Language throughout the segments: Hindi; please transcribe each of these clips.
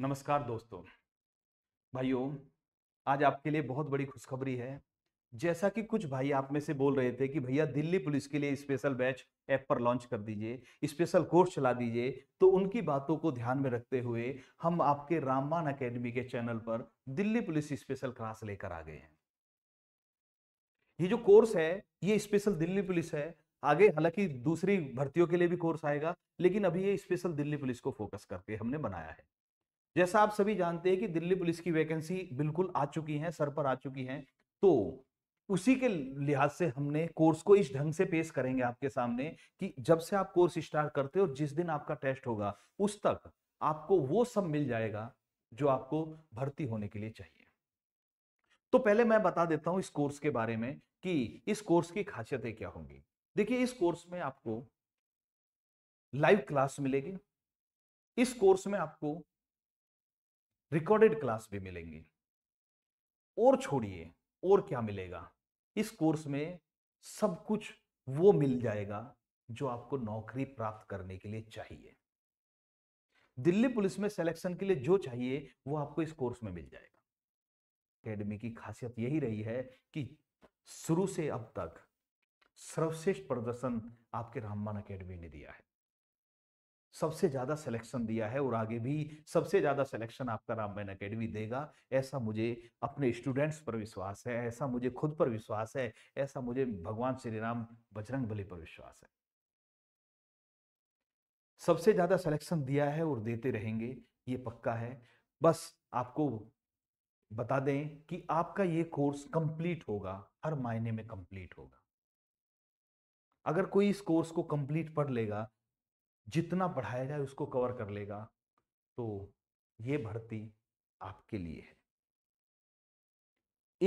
नमस्कार दोस्तों भाइयों आज आपके लिए बहुत बड़ी खुशखबरी है जैसा कि कुछ भाई आप में से बोल रहे थे कि भैया दिल्ली पुलिस के लिए स्पेशल बैच ऐप पर लॉन्च कर दीजिए स्पेशल कोर्स चला दीजिए तो उनकी बातों को ध्यान में रखते हुए हम आपके रामबान अकेडमी के चैनल पर दिल्ली पुलिस स्पेशल क्लास लेकर आ गए हैं ये जो कोर्स है ये स्पेशल दिल्ली पुलिस है आगे हालांकि दूसरी भर्तियों के लिए भी कोर्स आएगा लेकिन अभी ये स्पेशल दिल्ली पुलिस को फोकस करके हमने बनाया है जैसा आप सभी जानते हैं कि दिल्ली पुलिस की वैकेंसी बिल्कुल आ चुकी है सर पर आ चुकी है तो उसी के लिहाज से हमने कोर्स को इस ढंग से पेश करेंगे आपके सामने कि जब से आप कोर्स स्टार्ट करते हो और जिस दिन आपका टेस्ट होगा उस तक आपको वो सब मिल जाएगा जो आपको भर्ती होने के लिए चाहिए तो पहले मैं बता देता हूं इस कोर्स के बारे में कि इस कोर्स की खासियतें क्या होंगी देखिए इस कोर्स में आपको लाइव क्लास मिलेगी इस कोर्स में आपको रिकॉर्डेड क्लास भी मिलेंगी और छोड़िए और क्या मिलेगा इस कोर्स में सब कुछ वो मिल जाएगा जो आपको नौकरी प्राप्त करने के लिए चाहिए दिल्ली पुलिस में सिलेक्शन के लिए जो चाहिए वो आपको इस कोर्स में मिल जाएगा अकेडमी की खासियत यही रही है कि शुरू से अब तक सर्वश्रेष्ठ प्रदर्शन आपके रामबान अकेडमी ने दिया है सबसे ज्यादा सिलेक्शन दिया है और आगे भी सबसे ज्यादा सिलेक्शन आपका रामबेन अकेडमी देगा ऐसा मुझे अपने स्टूडेंट्स पर विश्वास है ऐसा मुझे खुद पर विश्वास है ऐसा मुझे भगवान श्री राम बजरंग बली पर विश्वास है सबसे ज्यादा सिलेक्शन दिया है और देते रहेंगे ये पक्का है बस आपको बता दें कि आपका ये कोर्स कंप्लीट होगा हर मायने में कंप्लीट होगा अगर कोई इस कोर्स को कंप्लीट पढ़ लेगा जितना पढ़ाया जाए उसको कवर कर लेगा तो ये भर्ती आपके लिए है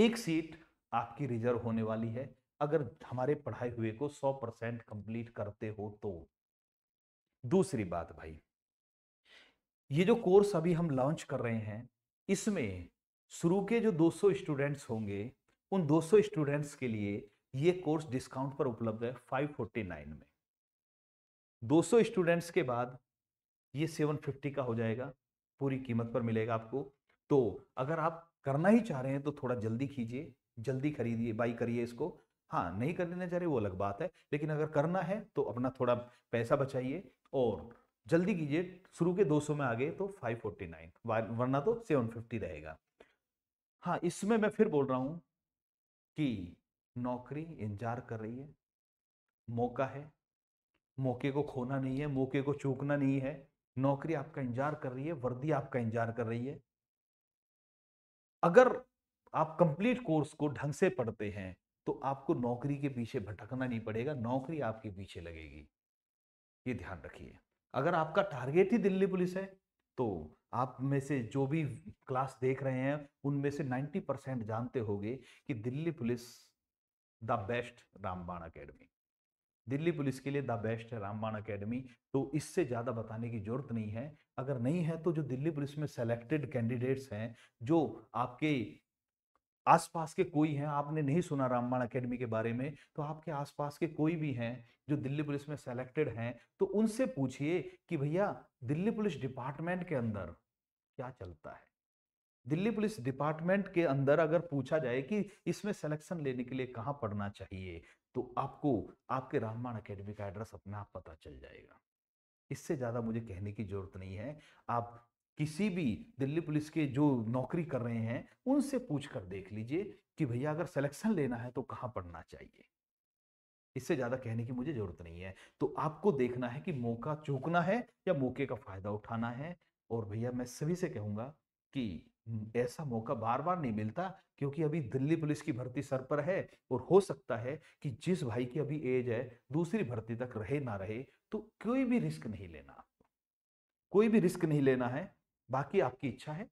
एक सीट आपकी रिजर्व होने वाली है अगर हमारे पढ़ाए हुए को 100 परसेंट कंप्लीट करते हो तो दूसरी बात भाई ये जो कोर्स अभी हम लॉन्च कर रहे हैं इसमें शुरू के जो 200 स्टूडेंट्स होंगे उन 200 स्टूडेंट्स के लिए ये कोर्स डिस्काउंट पर उपलब्ध है 549 में 200 स्टूडेंट्स के बाद ये 750 का हो जाएगा पूरी कीमत पर मिलेगा आपको तो अगर आप करना ही चाह रहे हैं तो थोड़ा जल्दी कीजिए जल्दी खरीदिए बाई करिए इसको हाँ नहीं कर लेना चाह रहे वो अलग बात है लेकिन अगर करना है तो अपना थोड़ा पैसा बचाइए और जल्दी कीजिए शुरू के 200 में आ गए तो 549 वरना तो 750 रहेगा हाँ इसमें मैं फिर बोल रहा हूँ कि नौकरी इंतजार कर रही है मौका है मौके को खोना नहीं है मौके को चूकना नहीं है नौकरी आपका इंतजार कर रही है वर्दी आपका इंतजार कर रही है अगर आप कंप्लीट कोर्स को ढंग से पढ़ते हैं तो आपको नौकरी के पीछे भटकना नहीं पड़ेगा नौकरी आपके पीछे लगेगी ये ध्यान रखिए अगर आपका टारगेट ही दिल्ली पुलिस है तो आप में से जो भी क्लास देख रहे हैं उनमें से 90 परसेंट जानते होंगे कि Delhi police the best Rambaan academy Delhi police के लिए द बेस्ट है रामबाण अकेडमी तो इससे ज़्यादा बताने की ज़रूरत नहीं है अगर नहीं है तो जो दिल्ली पुलिस में सेलेक्टेड कैंडिडेट्स हैं जो आपके आसपास के कोई हैं आपने नहीं सुना रामबाण अकेडमी के बारे में तो आपके आसपास के कोई भी हैं जो दिल्ली पुलिस में सेलेक्टेड हैं तो उनसे पूछिए कि भैया दिल्ली पुलिस डिपार्टमेंट के अंदर क्या चलता है दिल्ली पुलिस डिपार्टमेंट के अंदर अगर पूछा जाए कि इसमें सिलेक्शन लेने के लिए कहाँ पढ़ना चाहिए तो आपको आपके रामबाण अकेडमी का एड्रेस अपने आप पता चल जाएगा इससे ज़्यादा मुझे कहने की ज़रूरत नहीं है आप किसी भी दिल्ली पुलिस के जो नौकरी कर रहे हैं उनसे पूछ कर देख लीजिए कि भैया अगर सिलेक्शन लेना है तो कहाँ पढ़ना चाहिए इससे ज़्यादा कहने की मुझे ज़रूरत नहीं है तो आपको देखना है कि मौका चूकना है या मौके का फ़ायदा उठाना है और भैया मैं सभी से कहूँगा कि हम्म, ऐसा मौका बार बार नहीं मिलता क्योंकि अभी दिल्ली पुलिस की भर्ती सर पर है और हो सकता है कि जिस भाई की अभी एज है दूसरी भर्ती तक रहे ना रहे तो कोई भी रिस्क नहीं लेना कोई भी रिस्क नहीं लेना है बाकी आपकी इच्छा है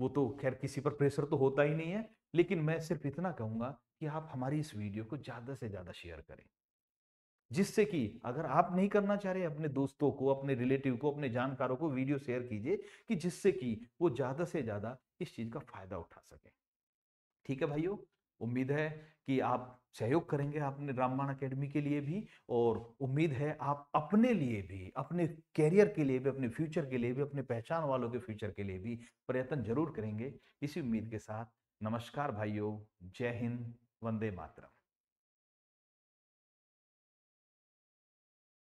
वो तो खैर किसी पर प्रेशर तो होता ही नहीं है लेकिन मैं सिर्फ इतना कहूंगा कि आप हमारी इस वीडियो को ज्यादा से ज्यादा शेयर करें जिससे कि अगर आप नहीं करना चाह रहे अपने दोस्तों को अपने रिलेटिव को अपने जानकारों को वीडियो शेयर कीजिए कि जिससे कि वो ज्यादा से ज्यादा इस चीज का फायदा उठा सकें ठीक है भाइयों उम्मीद है कि आप सहयोग करेंगे आपने रामबाण अकेडमी के लिए भी और उम्मीद है आप अपने लिए भी अपने कैरियर के लिए भी अपने फ्यूचर के लिए भी अपने पहचान वालों के फ्यूचर के लिए भी प्रयत्न जरूर करेंगे इसी उम्मीद के साथ नमस्कार भाइयों जय हिंद वंदे मातरम